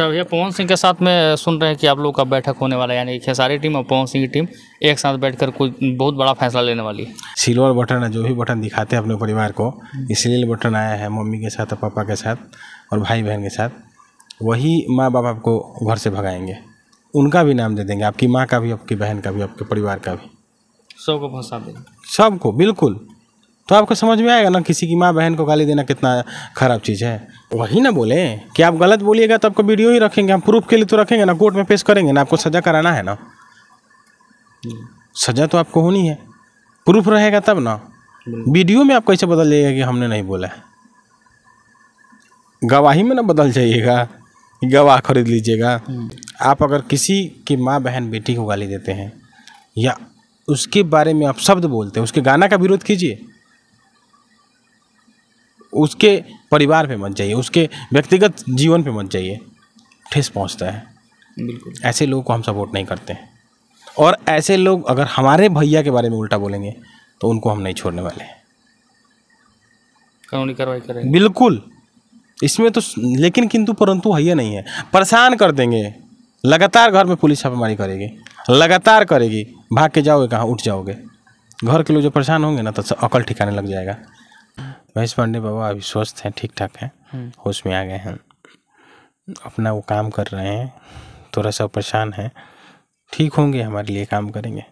अच्छा पवन सिंह के साथ में सुन रहे हैं कि आप लोग का बैठक होने वाला है यानी खेसारी टीम और पवन सिंह की टीम एक साथ बैठकर कुछ बहुत बड़ा फैसला लेने वाली है सिल्वर बटन है जो भी बटन दिखाते हैं अपने परिवार को हम्म। इसलिए बटन आया है मम्मी के साथ और पापा के साथ और भाई बहन के साथ वही माँ बाप आपको घर से भगाएंगे उनका भी नाम दे देंगे आपकी माँ का भी आपकी बहन का भी आपके परिवार का भी सबको फंसा देंगे सबको बिल्कुल तो आपको समझ में आएगा ना किसी की माँ बहन को गाली देना कितना खराब चीज़ है वही ना बोले कि आप गलत बोलिएगा तो आपको वीडियो ही रखेंगे हम प्रूफ के लिए तो रखेंगे ना कोर्ट में पेश करेंगे ना आपको सज़ा कराना है ना सज़ा तो आपको होनी है प्रूफ रहेगा तब ना वीडियो में आप कैसे बदल जाइएगा कि हमने नहीं बोला है गवाही में ना बदल जाइएगा गवाह खरीद लीजिएगा आप अगर किसी की माँ बहन बेटी को गाली देते हैं या उसके बारे में आप शब्द बोलते हैं उसके गाना का विरोध कीजिए उसके परिवार पे मत जाइए उसके व्यक्तिगत जीवन पे मत जाइए ठेस पहुंचता है बिल्कुल ऐसे लोगों को हम सपोर्ट नहीं करते हैं और ऐसे लोग अगर हमारे भैया के बारे में उल्टा बोलेंगे तो उनको हम नहीं छोड़ने वाले कानूनी कार्रवाई करेंगे बिल्कुल इसमें तो लेकिन किंतु परंतु है नहीं है परेशान कर देंगे लगातार घर में पुलिस छापेमारी करेगी लगातार करेगी भाग के जाओगे कहाँ उठ जाओगे घर के लोग जो परेशान होंगे ना तो अकल ठिकाने लग जाएगा महेश पांडे बाबा अभी स्वस्थ हैं ठीक ठाक हैं होश हम्म। में आ गए हैं अपना वो काम कर रहे हैं थोड़ा सा परेशान है ठीक होंगे हमारे लिए काम करेंगे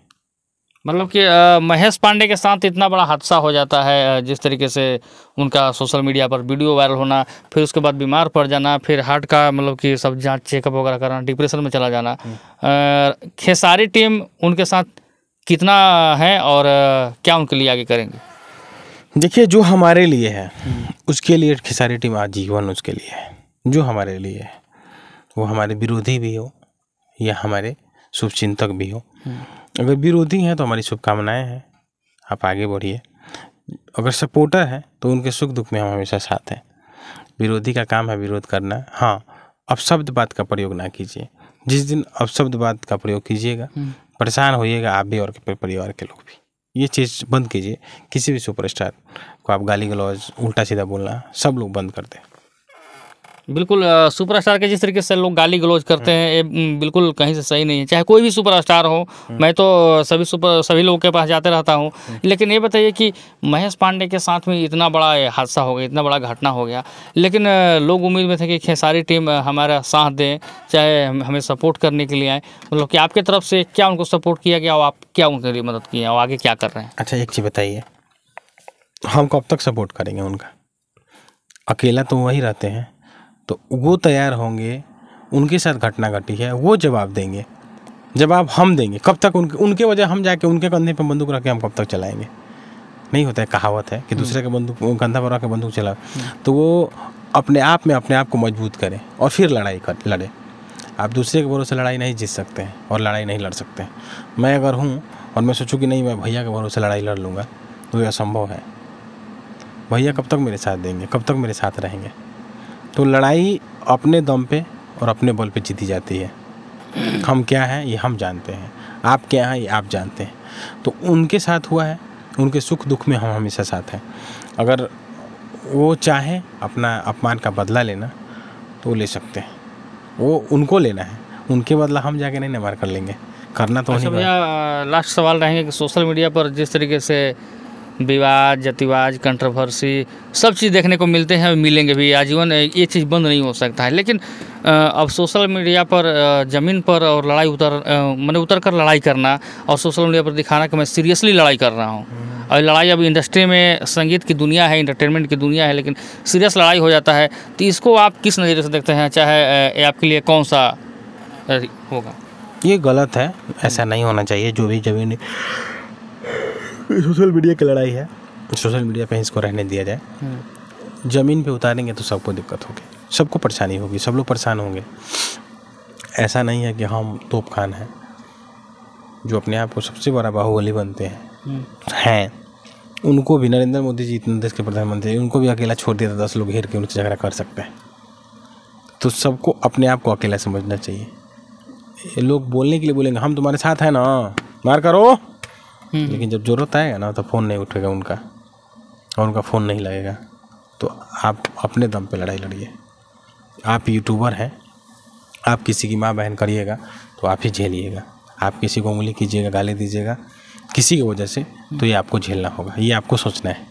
मतलब कि महेश पांडे के साथ इतना बड़ा हादसा हो जाता है जिस तरीके से उनका सोशल मीडिया पर वीडियो वायरल होना फिर उसके बाद बीमार पड़ जाना फिर हार्ट का मतलब कि सब जांच चेकअप वगैरह करना डिप्रेशन में चला जाना हम्म। खेसारी टीम उनके साथ कितना है और क्या उनके लिए आगे करेंगे देखिए जो हमारे लिए है उसके लिए खिसारी टीम आजीवन उसके लिए है जो हमारे लिए है वो हमारे विरोधी भी हो या हमारे शुभचिंतक भी हो अगर विरोधी हैं तो हमारी शुभकामनाएं हैं आप आगे बढ़िए अगर सपोर्टर हैं तो उनके सुख दुख में हम हमेशा साथ हैं विरोधी का काम है विरोध करना हाँ अपशब्द बात का प्रयोग ना कीजिए जिस दिन अपशब्द बात का प्रयोग कीजिएगा हम्म। परेशान होइएगा आप भी और परिवार के लोग भी ये चीज़ बंद कीजिए किसी भी सुपरस्टार को आप गाली गलौज उल्टा सीधा बोलना सब लोग बंद कर दें बिल्कुल सुपरस्टार के जिस तरीके से लोग गाली गलौज करते हैं ये बिल्कुल कहीं से सही नहीं है चाहे कोई भी सुपरस्टार हो हम्म। मैं तो सभी सुपर सभी लोगों के पास जाते रहता हूँ हम्म। लेकिन ये बताइए कि महेश पांडे के साथ में इतना बड़ा हादसा हो गया इतना बड़ा घटना हो गया लेकिन लोग उम्मीद में थे कि सारी टीम हमारा साथ दें चाहे हमें सपोर्ट करने के लिए आए मतलब कि आपके तरफ से क्या उनको सपोर्ट किया गया और आप क्या उनके लिए मदद किए और आगे क्या कर रहे हैं अच्छा एक चीज़ बताइए हम कब तक सपोर्ट करेंगे उनका अकेला तो वही रहते हैं तो वो तैयार होंगे उनके साथ घटना घटी है वो जवाब देंगे जवाब हम देंगे कब तक उनके उनके वजह हम जाके उनके कंधे पर बंदूक रख के हम कब तक चलाएंगे नहीं होता है कहावत है कि दूसरे हम्म। के बंदूक कंधा पर रख के बंदूक चलाओ हम्म। तो वो अपने आप में अपने आप को मजबूत करें और फिर लड़ाई कर लड़े आप दूसरे के भरोसे लड़ाई नहीं जीत सकते हैं और लड़ाई नहीं लड़ सकते मैं अगर हूँ और मैं सोचूँ कि नहीं मैं भैया के भरोसे लड़ाई लड़ लूँगा तो यह असंभव है भैया कब तक मेरे साथ देंगे कब तक मेरे साथ रहेंगे तो लड़ाई अपने दम पे और अपने बल पे जीती जाती है हम क्या हैं ये हम जानते हैं आप क्या हैं ये आप जानते हैं तो उनके साथ हुआ है उनके सुख दुख में हम हमेशा साथ हैं अगर वो चाहें अपना अपमान का बदला लेना तो ले सकते हैं वो उनको लेना है उनके बदला हम जाके नहीं निवार कर लेंगे करना तो अच्छा भैया लास्ट सवाल रहेंगे कि सोशल मीडिया पर जिस तरीके से विवाद जतिवाद कंट्रोवर्सी सब चीज़ देखने को मिलते हैं मिलेंगे भी आजीवन ये चीज़ बंद नहीं हो सकता है लेकिन अब सोशल मीडिया पर ज़मीन पर और लड़ाई उतर मैंने उतर कर लड़ाई करना और सोशल मीडिया पर दिखाना कि मैं सीरियसली लड़ाई कर रहा हूँ हम्म। और लड़ाई अब इंडस्ट्री में संगीत की दुनिया है इंटरटेनमेंट की दुनिया है लेकिन सीरियस लड़ाई हो जाता है तो इसको आप किस नज़रिए से देखते हैं चाहे आपके लिए कौन सा होगा ये गलत है ऐसा नहीं होना चाहिए जो भी जमीन सोशल मीडिया की लड़ाई है सोशल मीडिया पे इसको रहने दिया जाए हम्म। ज़मीन पे उतारेंगे तो सबको दिक्कत होगी सबको परेशानी होगी सब लोग परेशान होंगे ऐसा नहीं है कि हम तोप खान हैं जो अपने आप को सबसे बड़ा बाहुबली बनते हैं हम्म। हैं उनको भी नरेंद्र मोदी जी इतने देश के प्रधानमंत्री उनको भी अकेला छोड़ दिया था तो दस लोग घेर के उनसे झगड़ा कर सकते हैं तो सबको अपने आप को अकेला समझना चाहिए ये लोग बोलने के लिए बोलेंगे हम तुम्हारे साथ हैं ना मार करो हम्म। लेकिन जब ज़रूरत आएगा ना तो फ़ोन नहीं उठेगा उनका और उनका फ़ोन नहीं लगेगा तो आप अपने दम पे लड़ाई लड़िए आप यूट्यूबर हैं आप किसी की माँ बहन करिएगा तो आप ही झेलिएगा आप किसी को उंगली कीजिएगा गाली दीजिएगा किसी की वजह से तो ये आपको झेलना होगा ये आपको सोचना है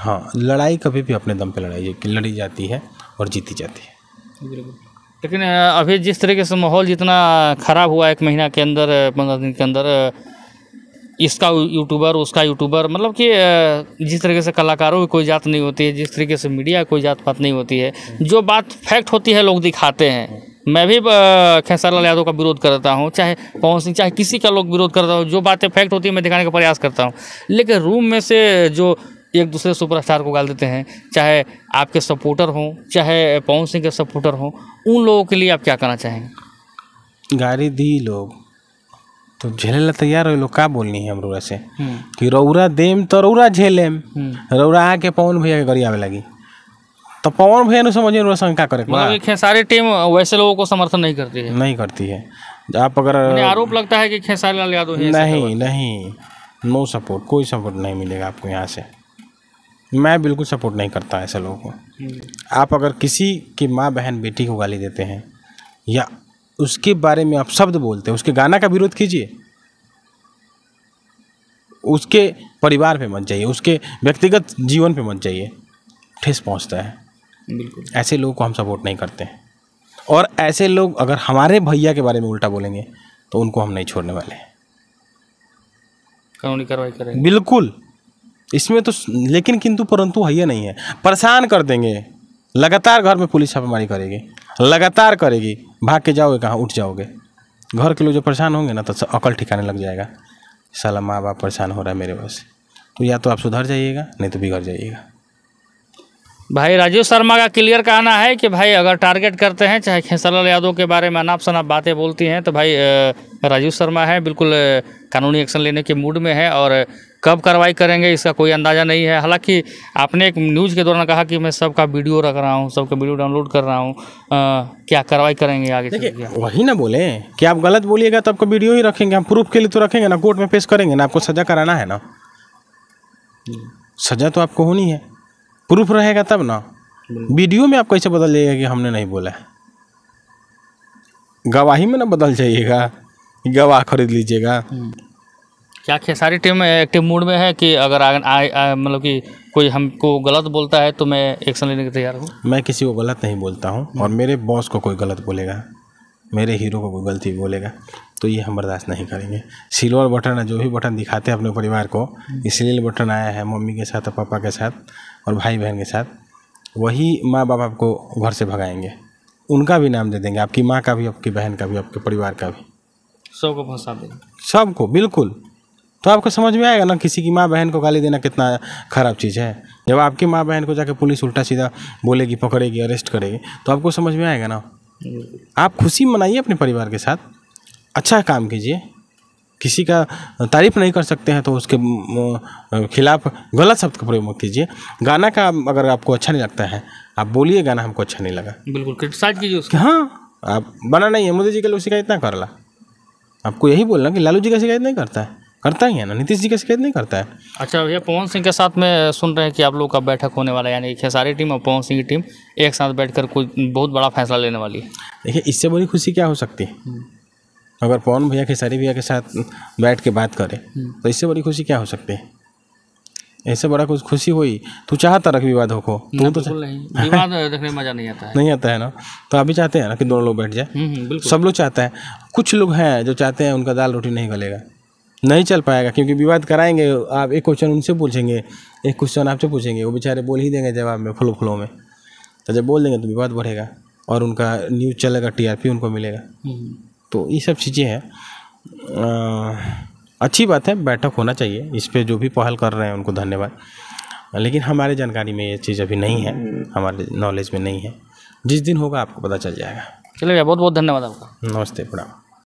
हाँ लड़ाई कभी भी अपने दम पे लड़ाई लड़ी जाती है और जीती जाती है लेकिन अभी जिस तरीके से माहौल जितना ख़राब हुआ एक महीना के अंदर पंद्रह दिन के अंदर इसका यूट्यूबर उसका यूट्यूबर मतलब कि जिस तरीके से कलाकारों की कोई जात नहीं होती है जिस तरीके से मीडिया कोई जात पात नहीं होती है जो बात फैक्ट होती है लोग दिखाते हैं मैं भी खेसर लाल यादव का विरोध करता हूँ चाहे पवन सिंह चाहे किसी का लोग विरोध करता हूँ जो बातें फैक्ट होती है मैं दिखाने का प्रयास करता हूँ लेकिन रूम में से जो एक दूसरे सुपरस्टार को गाल देते हैं चाहे आपके सपोर्टर हों चाहे पवन सिंह के सपोर्टर हों उन लोगों के लिए आप क्या करना चाहेंगे गाली दी लोग तो झेलेला तैयार हो लोग का बोलनी है हम रौरा से हम्म। कि रौरा देम तो रौरा झेलेम हम्म। रौरा आके पवन भैया के गरिया में लगी तो पवन भैया ने समझे रौरा शंका करे मतलब खेसारी टीम वैसे लोगों को समर्थन नहीं करती है नहीं करती है आप अगर आरोप लगता है कि खेसारी लाल यादव नहीं नहीं नो सपोर्ट कोई सपोर्ट नहीं मिलेगा आपको यहाँ से मैं बिल्कुल सपोर्ट नहीं करता ऐसे लोगों को हम्म। आप अगर किसी की माँ बहन बेटी को गाली देते हैं या उसके बारे में आप शब्द बोलते हैं उसके गाना का विरोध कीजिए उसके परिवार पे मत जाइए उसके व्यक्तिगत जीवन पे मत जाइए ठेस पहुंचता है बिल्कुल ऐसे लोगों को हम सपोर्ट नहीं करते हैं और ऐसे लोग अगर हमारे भैया के बारे में उल्टा बोलेंगे तो उनको हम नहीं छोड़ने वाले कानूनी कार्रवाई करेंगे बिल्कुल इसमें तो लेकिन किंतु परंतु है नहीं है परेशान कर देंगे लगातार घर में पुलिस छापेमारी करेगी लगातार करेगी भाग के जाओगे कहाँ उठ जाओगे घर के लोग जो परेशान होंगे ना तो अकल ठिकाने लग जाएगा साला माँ बाप परेशान हो रहा है मेरे पास तो या तो आप सुधर जाइएगा नहीं तो बिगड़ जाइएगा भाई राजीव शर्मा का क्लियर कहना है कि भाई अगर टारगेट करते हैं चाहे खेसरलाल यादव के बारे में अनाप शनाप बातें बोलती हैं तो भाई राजीव शर्मा है बिल्कुल कानूनी एक्शन लेने के मूड में है और कब कार्रवाई करेंगे इसका कोई अंदाज़ा नहीं है हालांकि आपने एक न्यूज़ के दौरान कहा कि मैं सबका वीडियो रख रहा हूँ सबका वीडियो डाउनलोड कर रहा हूँ क्या कार्रवाई करेंगे आगे वही ना बोले कि आप गलत बोलिएगा तो आपका वीडियो ही रखेंगे हम प्रूफ के लिए तो रखेंगे ना कोर्ट में पेश करेंगे ना आपको सज़ा कराना है ना सज़ा तो आपको होनी है प्रूफ रहेगा तब ना वीडियो में आप कैसे बदल जाइएगा कि हमने नहीं बोला है गवाही में ना बदल जाइएगा गवाह खरीद लीजिएगा हम्म। क्या खेसारी टीम एक्टिव मूड में है कि अगर मतलब कि कोई हमको गलत बोलता है तो मैं एक्शन लेने के तैयार हूँ मैं किसी को गलत नहीं बोलता हूँ और मेरे बॉस को कोई गलत बोलेगा मेरे हीरो को कोई गलती बोलेगा तो ये हम बर्दाश्त नहीं करेंगे सिल्वर बटन है जो भी बटन दिखाते हैं अपने परिवार को इसलिए बटन आया है मम्मी के साथ और पापा के साथ और भाई बहन के साथ वही माँ बाप आपको घर से भगाएंगे उनका भी नाम दे देंगे आपकी माँ का भी आपकी बहन का भी आपके परिवार का भी सबको फंसा देंगे सबको बिल्कुल तो आपको समझ में आएगा ना किसी की माँ बहन को गाली देना कितना खराब चीज़ है जब आपकी माँ बहन को जाके पुलिस उल्टा सीधा बोलेगी पकड़ेगी अरेस्ट करेगी तो आपको समझ में आएगा ना आप खुशी मनाइए अपने परिवार के साथ अच्छा काम कीजिए किसी का तारीफ नहीं कर सकते हैं तो उसके खिलाफ गलत शब्द का प्रयोग कीजिए गाना का अगर आपको अच्छा नहीं लगता है आप बोलिए गाना हमको अच्छा नहीं लगा बिल्कुल क्रिटिसाइज कीजिए उसको हाँ आप बना नहीं है मोदी जी का लोग शिकायत ना कर ला आपको यही बोलना कि लालू जी का शिकायत नहीं करता है करता ही है ना नीतीश जी का शिकायत नहीं करता है अच्छा भैया पवन सिंह के साथ में सुन रहे हैं कि आप लोग का बैठक होने वाला है यानी खेसारी टीम और पवन सिंह की टीम एक साथ बैठकर कुछ बहुत बड़ा फैसला लेने वाली है देखिए इससे बड़ी खुशी क्या हो सकती है हम्म। अगर पवन भैया खेसारी भैया के साथ बैठ के बात करें हम्म। तो इससे बड़ी खुशी क्या हो सकती है ऐसे बड़ा कुछ खुशी हुई तू चाहता तरक विवाद हो को तू तो नहीं विवाद देखने मजा नहीं आता है नहीं आता है ना तो अभी चाहते हैं ना कि दोनों लोग बैठ जाए हम्म, सब लोग चाहते हैं कुछ लोग हैं जो चाहते हैं उनका दाल रोटी नहीं गलेगा नहीं चल पाएगा क्योंकि विवाद कराएंगे आप एक क्वेश्चन उनसे पूछेंगे एक क्वेश्चन आपसे पूछेंगे वो बेचारे बोल ही देंगे जवाब में फुल फ्लो में तो जब बोल देंगे तो विवाद बढ़ेगा और उनका न्यूज़ चलेगा टीआरपी उनको मिलेगा हम्म। तो ये सब चीज़ें हैं अच्छी बात है बैठक होना चाहिए इस पर जो भी पहल कर रहे हैं उनको धन्यवाद लेकिन हमारे जानकारी में ये चीज़ अभी नहीं है हमारे नॉलेज में नहीं है जिस दिन होगा आपको पता चल जाएगा चलेगा बहुत बहुत धन्यवाद आपका नमस्ते प्रणाम